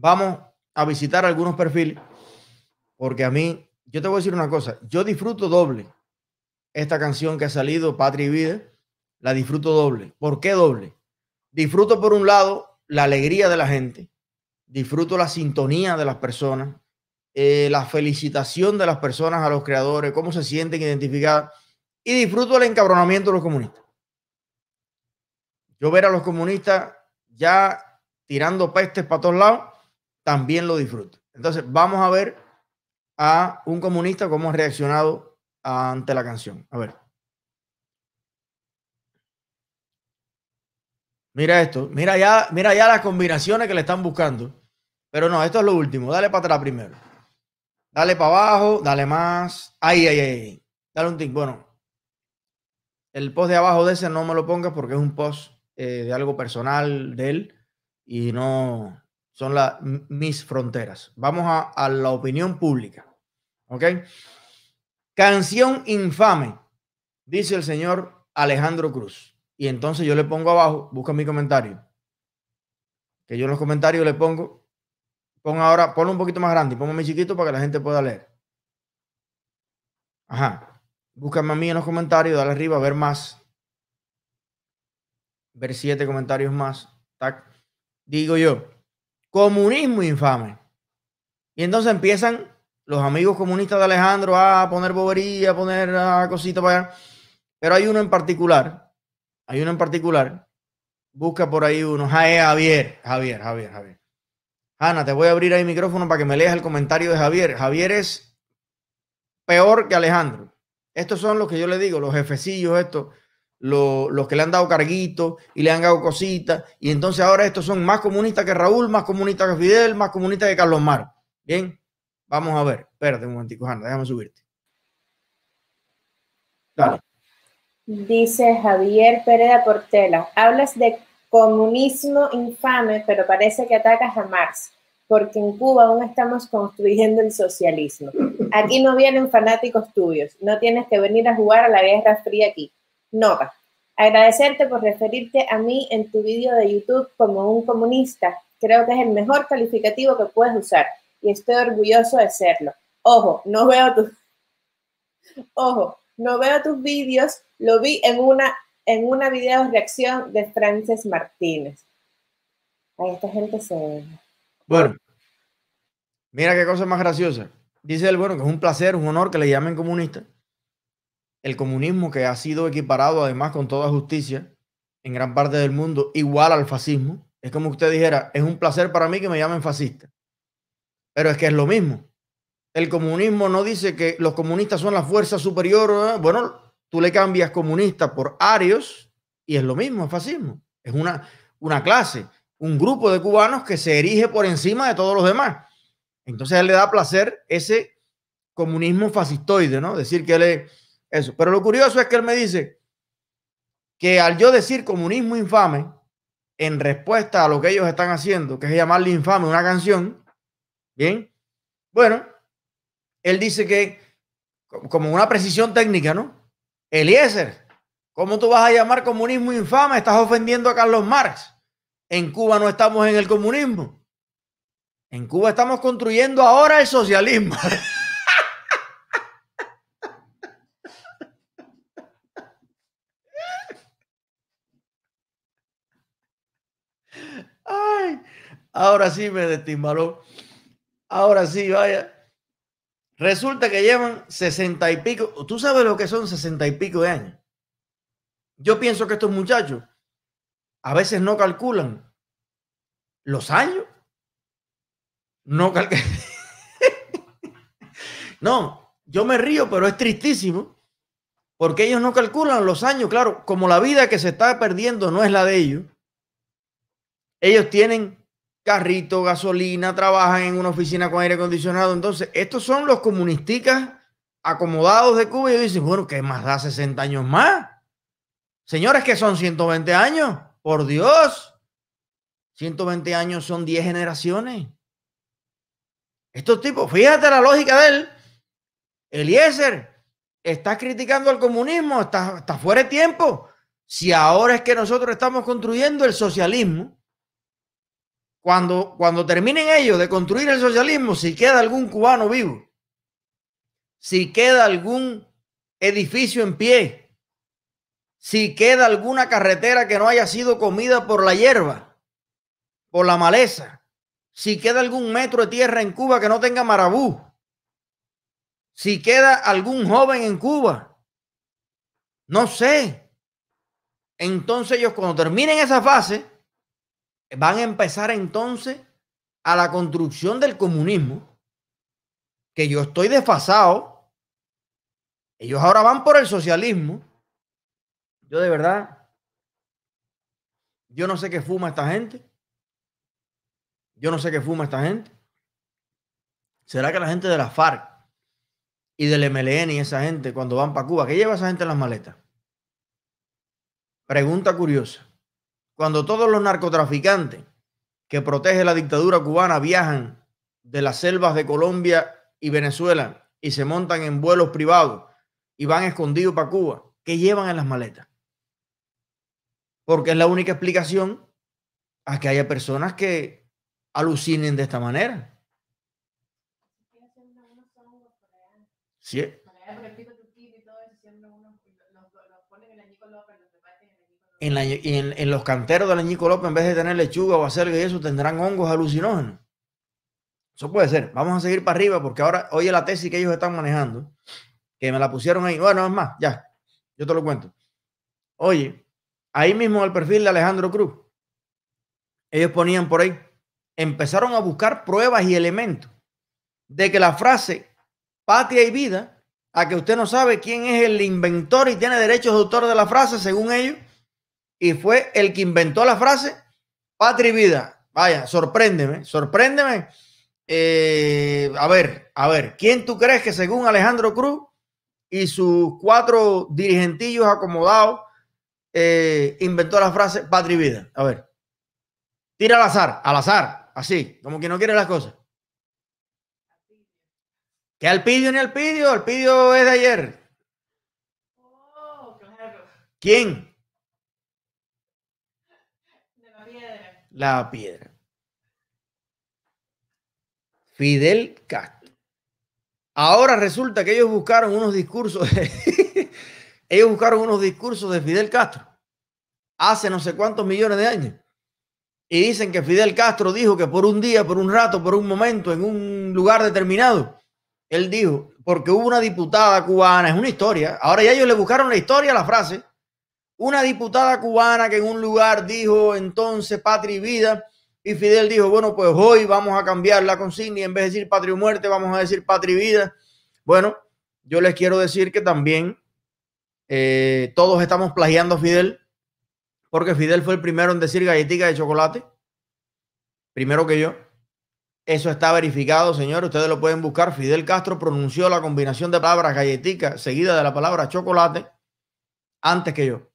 vamos a visitar algunos perfiles, porque a mí, yo te voy a decir una cosa, yo disfruto doble esta canción que ha salido, Patria y Vida, la disfruto doble. ¿Por qué doble? Disfruto por un lado la alegría de la gente, disfruto la sintonía de las personas, eh, la felicitación de las personas a los creadores, cómo se sienten identificadas, y disfruto el encabronamiento de los comunistas. Yo ver a los comunistas ya tirando pestes para todos lados, también lo disfruto. Entonces, vamos a ver a un comunista cómo ha reaccionado ante la canción. A ver. Mira esto, mira ya, mira ya las combinaciones que le están buscando. Pero no, esto es lo último. Dale para atrás primero. Dale para abajo, dale más. Ay, ay, ay. Dale un tick. Bueno, el post de abajo de ese no me lo pongas porque es un post eh, de algo personal de él y no, son las mis fronteras. Vamos a, la opinión pública. ¿Ok? Canción infame, dice el señor Alejandro Cruz. Y entonces yo le pongo abajo, busca mi comentario. Que yo en los comentarios le pongo, pon ahora, ponlo un poquito más grande y pongo mi chiquito para que la gente pueda leer. Ajá. Búscame a mí en los comentarios, dale arriba, a ver más. Ver siete comentarios más. Digo yo, comunismo infame. Y entonces empiezan los amigos comunistas de Alejandro a poner bobería, a poner ah, cositas para allá. Pero hay uno en particular, hay uno en particular, busca por ahí uno, eh, Javier, Javier, Javier, Javier. Ana, te voy a abrir ahí el micrófono para que me leas el comentario de Javier. Javier es peor que Alejandro. Estos son los que yo le digo, los jefecillos estos los que le han dado carguito y le han dado cositas. Y entonces ahora estos son más comunistas que Raúl, más comunistas que Fidel, más comunistas que Carlos Mar. Bien, vamos a ver. Espérate un momentico, déjame subirte. Dice Javier Pereda Portela, hablas de comunismo infame, pero parece que atacas a Marx, porque en Cuba aún estamos construyendo el socialismo. Aquí no vienen fanáticos tuyos, no tienes que venir a jugar a la Guerra Fría aquí. Nova. Agradecerte por referirte a mí en tu vídeo de YouTube como un comunista. Creo que es el mejor calificativo que puedes usar y estoy orgulloso de serlo. Ojo, no veo tus Ojo, no veo tus vídeos, lo vi en una en una video reacción de Frances Martínez. A esta gente se Bueno. Mira qué cosa más graciosa. Dice el bueno, que es un placer, un honor que le llamen comunista el comunismo que ha sido equiparado además con toda justicia en gran parte del mundo, igual al fascismo. Es como usted dijera, es un placer para mí que me llamen fascista. Pero es que es lo mismo. El comunismo no dice que los comunistas son la fuerza superior. Bueno, tú le cambias comunista por arios y es lo mismo, es fascismo. Es una, una clase, un grupo de cubanos que se erige por encima de todos los demás. Entonces él le da placer ese comunismo fascistoide, ¿no? Decir que él es eso. Pero lo curioso es que él me dice que al yo decir comunismo infame, en respuesta a lo que ellos están haciendo, que es llamarle infame una canción, ¿bien? Bueno, él dice que, como una precisión técnica, ¿no? Eliezer, ¿cómo tú vas a llamar comunismo infame? Estás ofendiendo a Carlos Marx. En Cuba no estamos en el comunismo. En Cuba estamos construyendo ahora el socialismo. Ahora sí me destimbaló. Ahora sí, vaya. Resulta que llevan sesenta y pico. ¿Tú sabes lo que son sesenta y pico de años? Yo pienso que estos muchachos a veces no calculan los años. No no, yo me río, pero es tristísimo. Porque ellos no calculan los años. Claro, como la vida que se está perdiendo no es la de ellos. Ellos tienen carrito, gasolina, trabajan en una oficina con aire acondicionado. Entonces, estos son los comunistas acomodados de Cuba y dicen, bueno, ¿qué más da 60 años más? Señores, que son 120 años, por Dios. 120 años son 10 generaciones. Estos tipos, fíjate la lógica de él. Eliezer, está criticando al comunismo, estás, está fuera de tiempo. Si ahora es que nosotros estamos construyendo el socialismo, cuando, cuando terminen ellos de construir el socialismo, si queda algún cubano vivo, si queda algún edificio en pie, si queda alguna carretera que no haya sido comida por la hierba, por la maleza, si queda algún metro de tierra en Cuba que no tenga marabú, si queda algún joven en Cuba, no sé. Entonces ellos cuando terminen esa fase, van a empezar entonces a la construcción del comunismo, que yo estoy desfasado. Ellos ahora van por el socialismo. Yo de verdad, yo no sé qué fuma esta gente. Yo no sé qué fuma esta gente. ¿Será que la gente de la FARC y del MLN y esa gente cuando van para Cuba, qué lleva esa gente en las maletas? Pregunta curiosa. Cuando todos los narcotraficantes que protege la dictadura cubana viajan de las selvas de Colombia y Venezuela y se montan en vuelos privados y van escondidos para Cuba, ¿qué llevan en las maletas? Porque es la única explicación a que haya personas que alucinen de esta manera. Sí en, los canteros de la Ñico López, en vez de tener lechuga o acelga y eso, tendrán hongos alucinógenos. Eso puede ser. Vamos a seguir para arriba porque ahora, oye la tesis que ellos están manejando, que me la pusieron ahí. Bueno, es más, ya, yo te lo cuento. Oye, ahí mismo el perfil de Alejandro Cruz, ellos ponían por ahí, empezaron a buscar pruebas y elementos de que la frase patria y vida, a que usted no sabe quién es el inventor y tiene derechos de autor de la frase, según ellos, y fue el que inventó la frase patria vida. Vaya, sorpréndeme, sorpréndeme. Eh, a ver, a ver, ¿quién tú crees que según Alejandro Cruz y sus cuatro dirigentillos acomodados eh, inventó la frase patria vida? A ver, tira al azar, al azar, así, como que no quiere las cosas. ¿Qué Alpidio ni Alpidio? Alpidio es de ayer. Oh, ¿Quién? la piedra. Fidel Castro. Ahora resulta que ellos buscaron unos discursos, ellos buscaron unos discursos de Fidel Castro hace no sé cuántos millones de años. Y dicen que Fidel Castro dijo que por un día, por un rato, por un momento, en un lugar determinado, él dijo, porque hubo una diputada cubana, es una historia. Ahora ya ellos le buscaron la historia la frase una diputada cubana que en un lugar dijo entonces patria y vida y Fidel dijo, bueno, pues hoy vamos a cambiar la consigna y en vez de decir patria muerte vamos a decir patria y vida. Bueno, yo les quiero decir que también eh, todos estamos plagiando a Fidel porque Fidel fue el primero en decir galletica de chocolate, primero que yo. Eso está verificado, señor. Ustedes lo pueden buscar. Fidel Castro pronunció la combinación de palabras galletica seguida de la palabra chocolate antes que yo.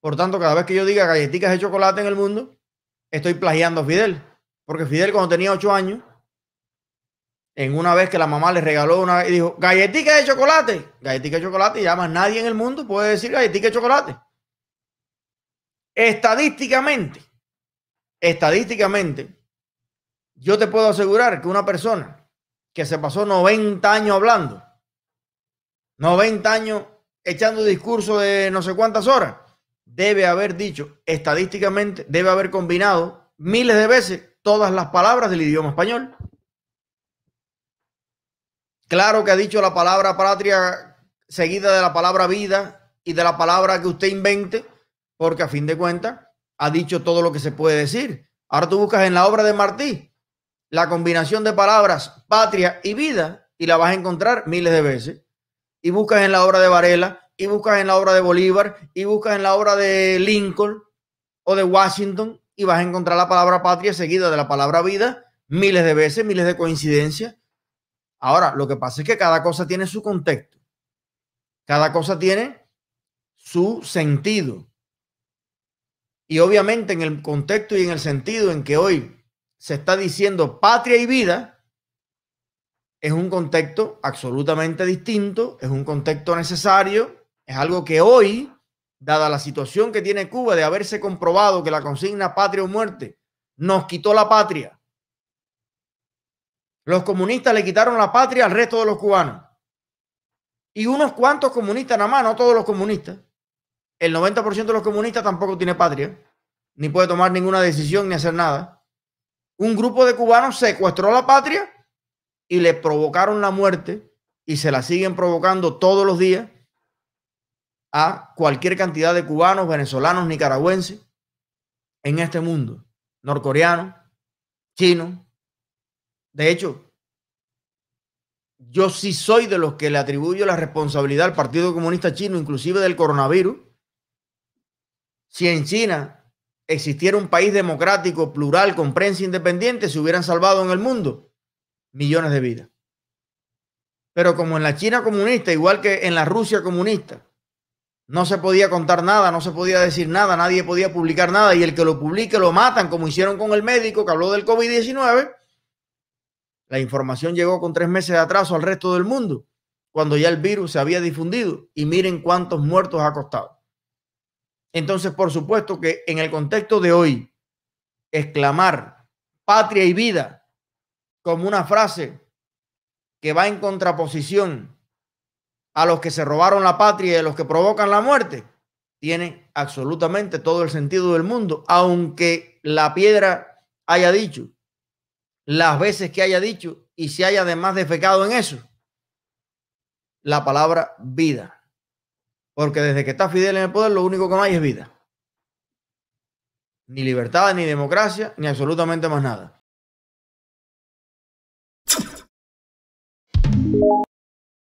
Por tanto, cada vez que yo diga galletitas de chocolate en el mundo, estoy plagiando a Fidel. Porque Fidel cuando tenía ocho años, en una vez que la mamá le regaló una y dijo, galletica de chocolate, galletica de chocolate, y ya más nadie en el mundo puede decir galletica de chocolate. Estadísticamente, estadísticamente, yo te puedo asegurar que una persona que se pasó 90 años hablando, 90 años echando discurso de no sé cuántas horas, debe haber dicho estadísticamente, debe haber combinado miles de veces todas las palabras del idioma español. Claro que ha dicho la palabra patria seguida de la palabra vida y de la palabra que usted invente, porque a fin de cuentas ha dicho todo lo que se puede decir. Ahora tú buscas en la obra de Martí la combinación de palabras patria y vida y la vas a encontrar miles de veces. Y buscas en la obra de Varela y buscas en la obra de Bolívar y buscas en la obra de Lincoln o de Washington y vas a encontrar la palabra patria seguida de la palabra vida miles de veces, miles de coincidencias. Ahora, lo que pasa es que cada cosa tiene su contexto. Cada cosa tiene su sentido. Y obviamente en el contexto y en el sentido en que hoy se está diciendo patria y vida, es un contexto absolutamente distinto, es un contexto necesario, es algo que hoy, dada la situación que tiene Cuba de haberse comprobado que la consigna patria o muerte nos quitó la patria. Los comunistas le quitaron la patria al resto de los cubanos. Y unos cuantos comunistas nada más, no todos los comunistas. El 90% de los comunistas tampoco tiene patria, ni puede tomar ninguna decisión ni hacer nada. Un grupo de cubanos secuestró la patria y le provocaron la muerte y se la siguen provocando todos los días a cualquier cantidad de cubanos, venezolanos, nicaragüenses en este mundo, norcoreanos, chinos. De hecho, yo sí soy de los que le atribuyo la responsabilidad al Partido Comunista Chino, inclusive del coronavirus. Si en China existiera un país democrático, plural, con prensa independiente, se hubieran salvado en el mundo millones de vidas. Pero como en la China comunista, igual que en la Rusia comunista, no se podía contar nada, no se podía decir nada, nadie podía publicar nada y el que lo publique lo matan, como hicieron con el médico que habló del COVID-19. La información llegó con tres meses de atraso al resto del mundo, cuando ya el virus se había difundido y miren cuántos muertos ha costado. Entonces, por supuesto que en el contexto de hoy, exclamar patria y vida como una frase que va en contraposición a los que se robaron la patria y a los que provocan la muerte, tiene absolutamente todo el sentido del mundo, aunque la piedra haya dicho las veces que haya dicho y se haya además defecado en eso, la palabra vida. Porque desde que está Fidel en el poder, lo único que no hay es vida. Ni libertad, ni democracia, ni absolutamente más nada.